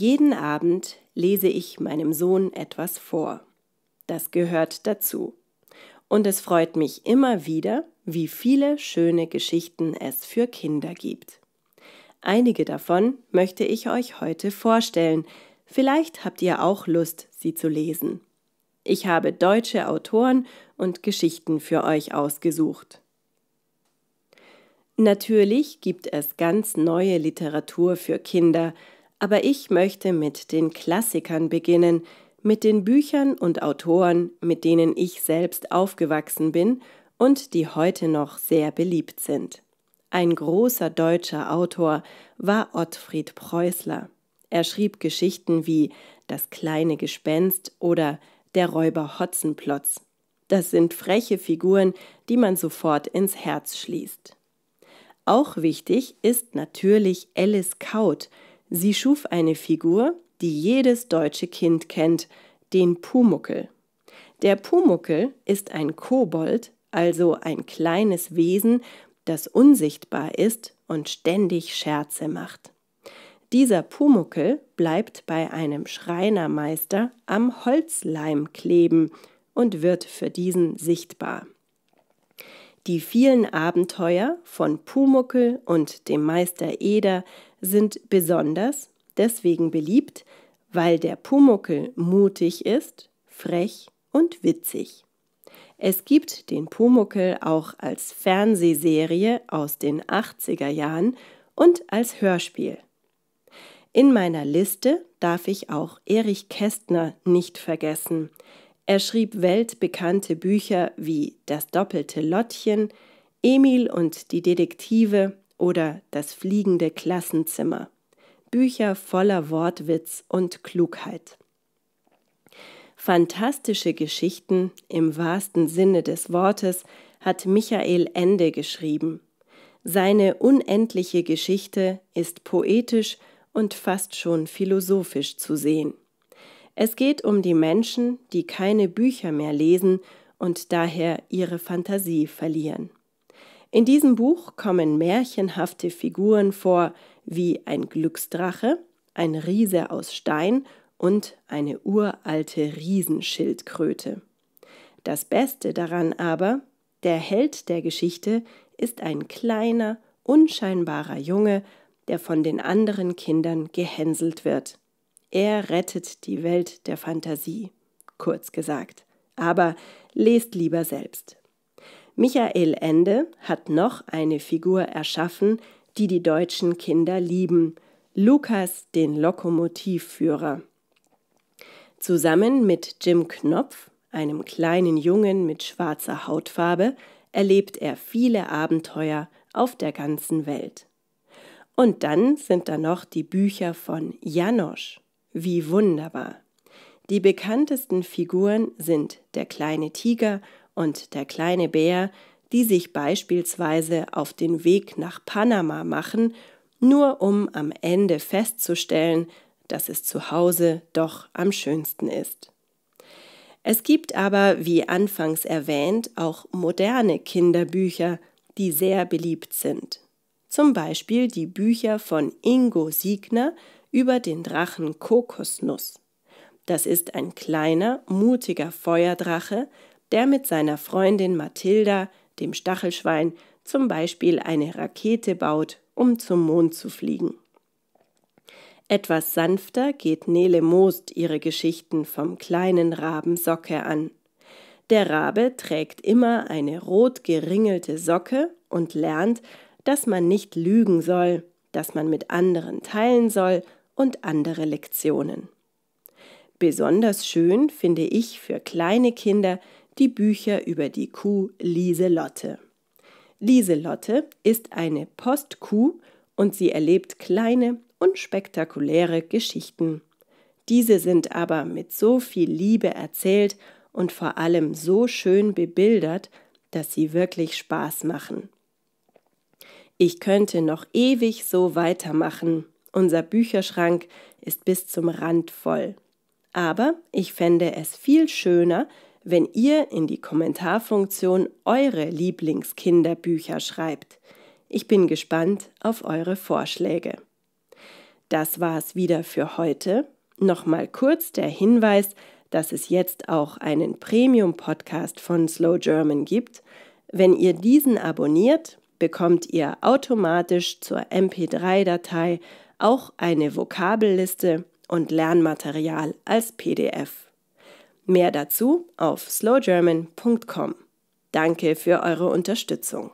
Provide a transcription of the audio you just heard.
Jeden Abend lese ich meinem Sohn etwas vor. Das gehört dazu. Und es freut mich immer wieder, wie viele schöne Geschichten es für Kinder gibt. Einige davon möchte ich euch heute vorstellen. Vielleicht habt ihr auch Lust, sie zu lesen. Ich habe deutsche Autoren und Geschichten für euch ausgesucht. Natürlich gibt es ganz neue Literatur für Kinder, aber ich möchte mit den Klassikern beginnen, mit den Büchern und Autoren, mit denen ich selbst aufgewachsen bin und die heute noch sehr beliebt sind. Ein großer deutscher Autor war Ottfried Preußler. Er schrieb Geschichten wie Das kleine Gespenst oder Der Räuber Hotzenplotz. Das sind freche Figuren, die man sofort ins Herz schließt. Auch wichtig ist natürlich Alice Kaut, Sie schuf eine Figur, die jedes deutsche Kind kennt, den Pumuckel. Der Pumuckel ist ein Kobold, also ein kleines Wesen, das unsichtbar ist und ständig Scherze macht. Dieser Pumuckel bleibt bei einem Schreinermeister am Holzleim kleben und wird für diesen sichtbar. Die vielen Abenteuer von Pumuckel und dem Meister Eder sind besonders deswegen beliebt, weil der Pumuckel mutig ist, frech und witzig. Es gibt den Pumuckel auch als Fernsehserie aus den 80er Jahren und als Hörspiel. In meiner Liste darf ich auch Erich Kästner nicht vergessen. Er schrieb weltbekannte Bücher wie Das doppelte Lottchen, Emil und die Detektive oder Das fliegende Klassenzimmer. Bücher voller Wortwitz und Klugheit. Fantastische Geschichten im wahrsten Sinne des Wortes hat Michael Ende geschrieben. Seine unendliche Geschichte ist poetisch und fast schon philosophisch zu sehen. Es geht um die Menschen, die keine Bücher mehr lesen und daher ihre Fantasie verlieren. In diesem Buch kommen märchenhafte Figuren vor, wie ein Glücksdrache, ein Riese aus Stein und eine uralte Riesenschildkröte. Das Beste daran aber, der Held der Geschichte ist ein kleiner, unscheinbarer Junge, der von den anderen Kindern gehänselt wird. Er rettet die Welt der Fantasie, kurz gesagt. Aber lest lieber selbst. Michael Ende hat noch eine Figur erschaffen, die die deutschen Kinder lieben, Lukas den Lokomotivführer. Zusammen mit Jim Knopf, einem kleinen Jungen mit schwarzer Hautfarbe, erlebt er viele Abenteuer auf der ganzen Welt. Und dann sind da noch die Bücher von Janosch. Wie wunderbar! Die bekanntesten Figuren sind der kleine Tiger und der kleine Bär, die sich beispielsweise auf den Weg nach Panama machen, nur um am Ende festzustellen, dass es zu Hause doch am schönsten ist. Es gibt aber, wie anfangs erwähnt, auch moderne Kinderbücher, die sehr beliebt sind. Zum Beispiel die Bücher von Ingo Siegner über den Drachen Kokosnuss. Das ist ein kleiner, mutiger Feuerdrache, der mit seiner Freundin Mathilda, dem Stachelschwein, zum Beispiel eine Rakete baut, um zum Mond zu fliegen. Etwas sanfter geht Nele Most ihre Geschichten vom kleinen Raben Socke an. Der Rabe trägt immer eine rot geringelte Socke und lernt, dass man nicht lügen soll, dass man mit anderen teilen soll und andere Lektionen. Besonders schön finde ich für kleine Kinder die Bücher über die Kuh Lieselotte. Lieselotte ist eine Postkuh und sie erlebt kleine und spektakuläre Geschichten. Diese sind aber mit so viel Liebe erzählt und vor allem so schön bebildert, dass sie wirklich Spaß machen. Ich könnte noch ewig so weitermachen. Unser Bücherschrank ist bis zum Rand voll. Aber ich fände es viel schöner, wenn ihr in die Kommentarfunktion eure Lieblingskinderbücher schreibt. Ich bin gespannt auf eure Vorschläge. Das war's wieder für heute. Nochmal kurz der Hinweis, dass es jetzt auch einen Premium-Podcast von Slow German gibt. Wenn ihr diesen abonniert, bekommt ihr automatisch zur MP3-Datei auch eine Vokabelliste und Lernmaterial als PDF. Mehr dazu auf slowgerman.com. Danke für eure Unterstützung.